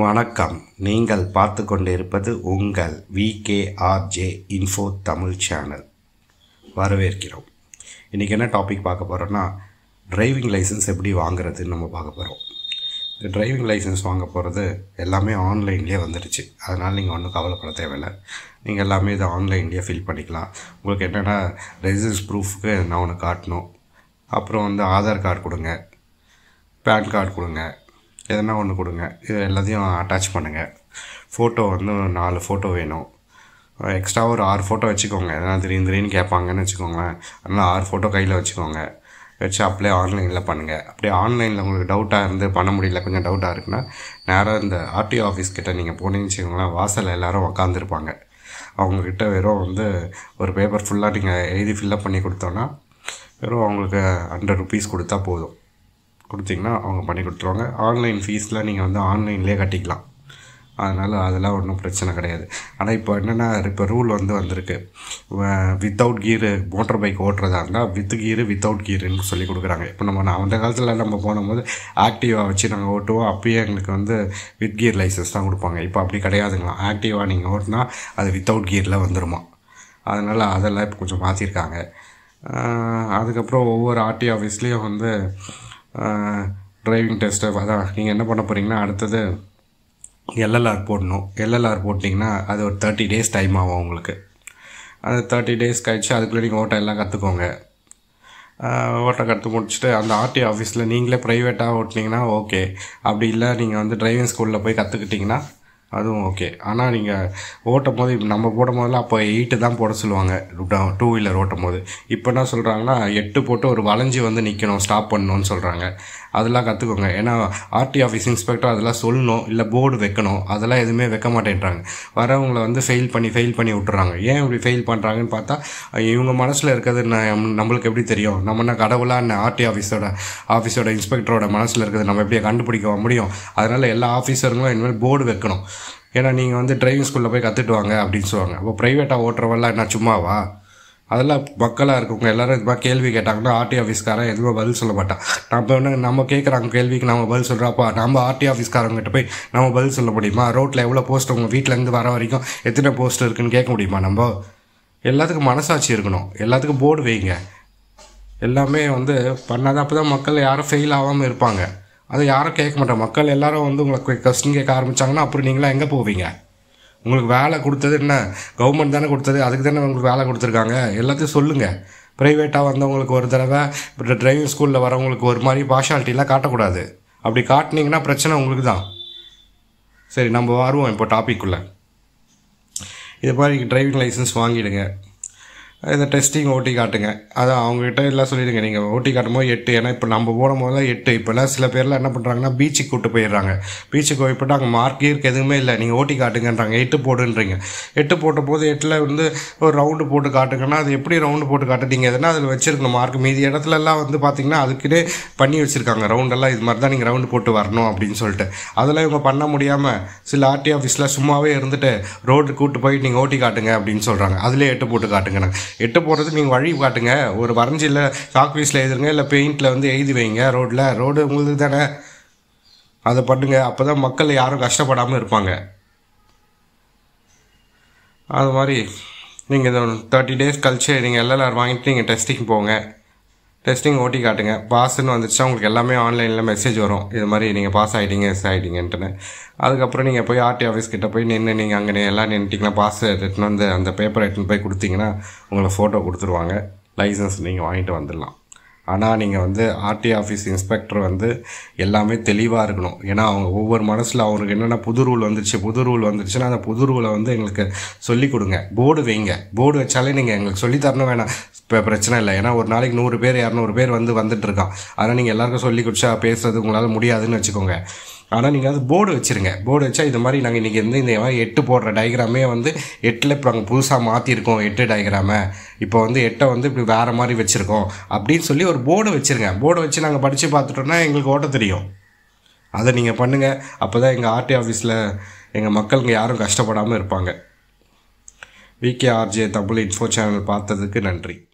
வணக்கம் நீங்கள் பார்த்து கொண்டிருப்பது உங்கள் விகேஆர்ஜே இன்ஃபோ தமிழ் சேனல் வரவேற்கிறோம் இன்றைக்கி என்ன டாபிக் பார்க்க போகிறோன்னா டிரைவிங் லைசன்ஸ் எப்படி வாங்குறதுன்னு நம்ம பார்க்க போகிறோம் இந்த டிரைவிங் லைசன்ஸ் வாங்க போகிறது எல்லாமே ஆன்லைன்லேயே வந்துடுச்சு அதனால் நீங்கள் ஒன்றும் கவலைப்பட தேவையில்லை நீங்கள் எல்லாமே இதை ஆன்லைன்லேயே ஃபில் பண்ணிக்கலாம் உங்களுக்கு என்னென்னா ரெசிடன்ஸ் ப்ரூஃப்க்கு நான் ஒன்று காட்டணும் அப்புறம் வந்து ஆதார் கார்டு கொடுங்க பேன் கார்டு கொடுங்க எதனா ஒன்று கொடுங்க இது எல்லாத்தையும் அட்டாச் பண்ணுங்கள் ஃபோட்டோ வந்து ஒரு நாலு ஃபோட்டோ வேணும் எக்ஸ்ட்ரா ஒரு ஆறு ஃபோட்டோ வச்சுக்கோங்க எதனா திடீர்னு திடீர்னு கேட்பாங்கன்னு வச்சுக்கோங்களேன் அதனால் ஆறு ஃபோட்டோ கையில் வச்சுக்கோங்க வச்சு அப்ளை ஆன்லைனில் பண்ணுங்கள் அப்படியே ஆன்லைனில் உங்களுக்கு டவுட்டாக இருந்து பண்ண முடியல கொஞ்சம் டவுட்டாக இருக்குன்னா நேராக இந்த ஆர்டிஓ ஆஃபீஸ் கிட்டே நீங்கள் போனீங்கன்னு வச்சுக்கோங்களேன் வாசலில் எல்லோரும் உக்காந்துருப்பாங்க அவங்கக்கிட்ட வெறும் வந்து ஒரு பேப்பர் ஃபுல்லாக நீங்கள் எழுதி ஃபில்லப் பண்ணி கொடுத்தோன்னா வெறும் அவங்களுக்கு ஹண்ட்ரட் ருபீஸ் கொடுத்தா போதும் கொடுத்தீங்கன்னா அவங்க பண்ணி கொடுத்துருவாங்க ஆன்லைன் ஃபீஸ்லாம் நீங்கள் வந்து ஆன்லைன்லேயே கட்டிக்கலாம் அதனால் அதெல்லாம் ஒன்றும் பிரச்சனை கிடையாது ஆனால் இப்போ என்னென்னா இப்போ ரூல் வந்து வந்திருக்கு வித்தவுட் கீரு மோட்டர் பைக் ஓட்டுறதா இருந்தால் வித் கீரு வித்தவுட் கீருன்னு சொல்லி கொடுக்குறாங்க இப்போ நம்ம நான் அந்த காலத்தில் நம்ம போனபோது ஆக்டிவாக வச்சு நாங்கள் ஓட்டுவோம் அப்பயே எங்களுக்கு வந்து வித் கீர் லைசன்ஸ் தான் கொடுப்பாங்க இப்போ அப்படி கிடையாதுங்களா ஆக்டிவாக நீங்கள் ஓட்டினா அது வித்தவுட் கீரில் வந்துடுமா அதனால் அதெல்லாம் இப்போ கொஞ்சம் மாற்றிருக்காங்க அதுக்கப்புறம் ஒவ்வொரு ஆர்டி ஆஃபீஸ்லேயும் வந்து டிரைவிங் டெஸ்ட்டு அதான் நீங்கள் என்ன பண்ண போகிறீங்கன்னா அடுத்தது எல்எல்ஆர் போடணும் எல்எல்ஆர் போட்டிங்கன்னா அது ஒரு தேர்ட்டி டேஸ் டைம் ஆகும் உங்களுக்கு அந்த தேர்ட்டி டேஸ் கழிச்சு அதுக்குள்ளே நீங்கள் ஓட்டம் எல்லாம் கற்றுக்கோங்க ஓட்டம் கற்று முடிச்சுட்டு அந்த ஆர்டிஓ ஆஃபீஸில் நீங்களே ப்ரைவேட்டாக ஓட்டினீங்கன்னா ஓகே அப்படி இல்லை நீங்கள் வந்து டிரைவிங் ஸ்கூலில் போய் கற்றுக்கிட்டிங்கன்னா அதுவும் ஓகே ஆனால் நீங்கள் ஓட்டும் போது இப்போ நம்ம போடும் போதெல்லாம் அப்போ எயிட்டு தான் போட சொல்லுவாங்க டூ வீலர் ஓட்டும் போது இப்போ என்ன சொல்கிறாங்கன்னா எட்டு போட்டு ஒரு வளைஞ்சி வந்து நிற்கணும் ஸ்டாப் பண்ணணும்னு சொல்கிறாங்க அதெல்லாம் கற்றுக்கோங்க ஏன்னா ஆர்டி ஆஃபீஸ் இன்ஸ்பெக்டர் அதெல்லாம் சொல்லணும் இல்லை போர்டு வைக்கணும் அதெல்லாம் எதுவுமே வைக்க மாட்டேன்றாங்க வரவங்களை வந்து ஃபெயில் பண்ணி ஃபெயில் பண்ணி விட்டுறாங்க ஏன் இப்படி ஃபெயில் பண்ணுறாங்கன்னு பார்த்தா இவங்க மனசில் இருக்கிறது நம்மளுக்கு எப்படி தெரியும் நம்ம என்ன கடவுளாக ஆர்டி ஆஃபீஸோட ஆஃபீஸோட இன்ஸ்பெக்டரோட மனசில் இருக்கிறது நம்ம எப்படியே கண்டுபிடிக்க முடியும் அதனால் எல்லா ஆஃபீஸருங்களும் இனிமேல் போர்டு வைக்கணும் ஏன்னா நீங்கள் வந்து டிரைவிங் ஸ்கூலில் போய் கற்றுட்டு வாங்க அப்படின்னு சொல்லுவாங்க அப்போ ப்ரைவேட்டாக ஓட்டுறவெல்லாம் என்ன சும்மாவா அதெல்லாம் மக்களாக இருக்கவங்க எல்லோரும் இது மாதிரி கேள்வி கேட்டாங்கன்னா ஆர்டி ஆஃபீஸ்காரன் எதுவுமே பதில் சொல்ல மாட்டான் நம்ம என்ன நம்ம கேட்குறாங்க கேள்விக்கு நம்ம பதில் சொல்கிறாப்பா நம்ம ஆர்டி ஆஃபீஸ்காரங்கிட்ட போய் நம்ம பதில் சொல்ல முடியுமா ரோட்டில் எவ்வளோ போஸ்ட் உங்கள் வீட்டிலேருந்து வர வரைக்கும் எத்தனை போஸ்ட் இருக்குன்னு கேட்க முடியுமா நம்ம எல்லாத்துக்கும் மனசாட்சி இருக்கணும் எல்லாத்துக்கும் போர்டு வைங்க எல்லாமே வந்து பண்ணாதான் அப்போ தான் மக்கள் யாரும் ஃபெயில் ஆகாமல் இருப்பாங்க அதை யாரும் கேட்க மாட்டோம் மக்கள் எல்லாரும் வந்து உங்களை கொஸ்டின் கேட்க ஆரம்பித்தாங்கன்னா அப்புறம் நீங்களாம் எங்கே போவீங்க உங்களுக்கு வேலை கொடுத்தது என்ன கவர்மெண்ட் தானே கொடுத்தது அதுக்கு தானே உங்களுக்கு வேலை கொடுத்துருக்காங்க எல்லாத்தையும் சொல்லுங்கள் ப்ரைவேட்டாக வந்தவங்களுக்கு ஒரு தடவை இப்போ டிரைவிங் ஸ்கூலில் வரவங்களுக்கு ஒரு மாதிரி பார்ஷாலிட்டிலாம் காட்டக்கூடாது அப்படி காட்டினீங்கன்னா பிரச்சனை உங்களுக்கு தான் சரி நம்ம வருவோம் இப்போ டாபிக்குள்ளே இது மாதிரி டிரைவிங் லைசன்ஸ் வாங்கிடுங்க இந்த டெஸ்டிங் ஓட்டி காட்டுங்க அதான் அவங்ககிட்ட எல்லாம் சொல்லிடுங்க நீங்கள் ஓட்டி காட்டும்போது எட்டு ஏன்னா இப்போ நம்ம போடும் போதெல்லாம் எட்டு இப்போல்லாம் சில பேர்லாம் என்ன பண்ணுறாங்கன்னா பீச்சுக்கு கூட்டு போயிடுறாங்க பீச்சுக்கு போய்ட்டு அங்கே மார்க் இருக்கு எதுவுமே இல்லை நீங்கள் ஓட்டி காட்டுங்கன்றாங்க எட்டு போடுன்றீங்க எட்டு போட்ட போது எட்டில் வந்து ஒரு ரவுண்டு போட்டு காட்டுங்கன்னா அது எப்படி ரவுண்டு போட்டு காட்டுறீங்க எதுனா அதில் வச்சுருக்கணும் மார்க் மீதி இடத்துலலாம் வந்து பார்த்தீங்கன்னா அதுக்குன்னே பண்ணி வச்சுருக்காங்க ரவுண்டெல்லாம் இது மாதிரி தான் நீங்கள் ரவுண்டு போட்டு வரணும் அப்படின்னு சொல்லிட்டு அதெல்லாம் இவங்க பண்ண முடியாமல் சில ஆர்டி ஆஃபீஸில் சும்மாவே இருந்துட்டு ரோடு கூப்பிட்டு போய் நீங்கள் ஓட்டி காட்டுங்க அப்படின்னு சொல்கிறாங்க அதிலே எட்டு போட்டு காட்டுங்கண்ணா எட்ட போடுறதுக்கு நீங்கள் வழி காட்டுங்க ஒரு வரைஞ்சியில் சாக்பீஸில் எழுதுங்க இல்லை பெயிண்டில் வந்து எழுதி வைங்க ரோட்டில் ரோடு உங்களுக்கு தானே அதை பண்ணுங்கள் அப்போ தான் மக்கள் யாரும் கஷ்டப்படாமல் இருப்பாங்க அது மாதிரி நீங்கள் இந்த தேர்ட்டி டேஸ் கழிச்சு நீங்கள் எல்எல்ஆர் வாங்கிட்டு நீங்கள் டெஸ்டிங் போங்க டெஸ்டிங் ஓட்டி காட்டுங்க பாஸ்ன்னு வந்துச்சுன்னா உங்களுக்கு எல்லாமே ஆன்லைனில் மெசேஜ் வரும் இது மாதிரி நீங்கள் பாஸ் ஆகிட்டீங்க எஸ் ஆகிட்டீங்கன்ட்டுன்னு அதுக்கப்புறம் நீங்கள் போய் ஆர்டி ஆஃபீஸ் கிட்டே போய் நின்று நீங்கள் அங்கே எல்லாம் நின்றுட்டிங்கன்னா பாஸ் எடுத்துன்னு வந்து அந்த பேப்பர் எடுத்துன்னு போய் கொடுத்தீங்கன்னா உங்களை ஃபோட்டோ கொடுத்துருவாங்க லைசன்ஸ் நீங்கள் வாங்கிட்டு வந்துடலாம் ஆனால் நீங்கள் வந்து ஆர்டி ஆஃபீஸ் இன்ஸ்பெக்டர் வந்து எல்லாமே தெளிவாக இருக்கணும் ஏன்னா அவங்க ஒவ்வொரு மனசில் அவங்களுக்கு என்னென்ன புது ரூல் வந்துருச்சு புது ரூல் வந்துருச்சுன்னா அந்த புது ரூலை வந்து எங்களுக்கு சொல்லிக் கொடுங்க போர்டு வைங்க போர்டு வச்சாலே நீங்கள் எங்களுக்கு சொல்லித்தரணும் தரணும் வேணாம் இப்போ பிரச்சனை இல்லை ஏன்னா ஒரு நாளைக்கு நூறு பேர் இரநூறு பேர் வந்து இருக்கான் அதனால் நீங்கள் எல்லாருக்கும் சொல்லி குடிச்சா பேசுறது உங்களால் முடியாதுன்னு வச்சுக்கோங்க ஆனால் நீங்கள் வந்து போர்டு வச்சுருங்க போர்டு வச்சா இது மாதிரி நாங்கள் இன்றைக்கி வந்து இந்த மாதிரி எட்டு போடுற டயக்ராமே வந்து எட்டில் இப்போ நாங்கள் புதுசாக மாற்றிருக்கோம் எட்டு டயக்ராமை இப்போ வந்து எட்டை வந்து இப்படி வேறு மாதிரி வச்சுருக்கோம் அப்படின்னு சொல்லி ஒரு போர்டு வச்சுருங்க போர்டு வச்சு நாங்கள் படித்து பார்த்துட்டோன்னா எங்களுக்கு ஓட்ட தெரியும் அதை நீங்கள் பண்ணுங்கள் அப்போ தான் எங்கள் ஆர்டி ஆஃபீஸில் எங்கள் மக்களுங்க யாரும் கஷ்டப்படாமல் இருப்பாங்க VK RJ Tamil info channel பார்த்ததுக்கு நன்றி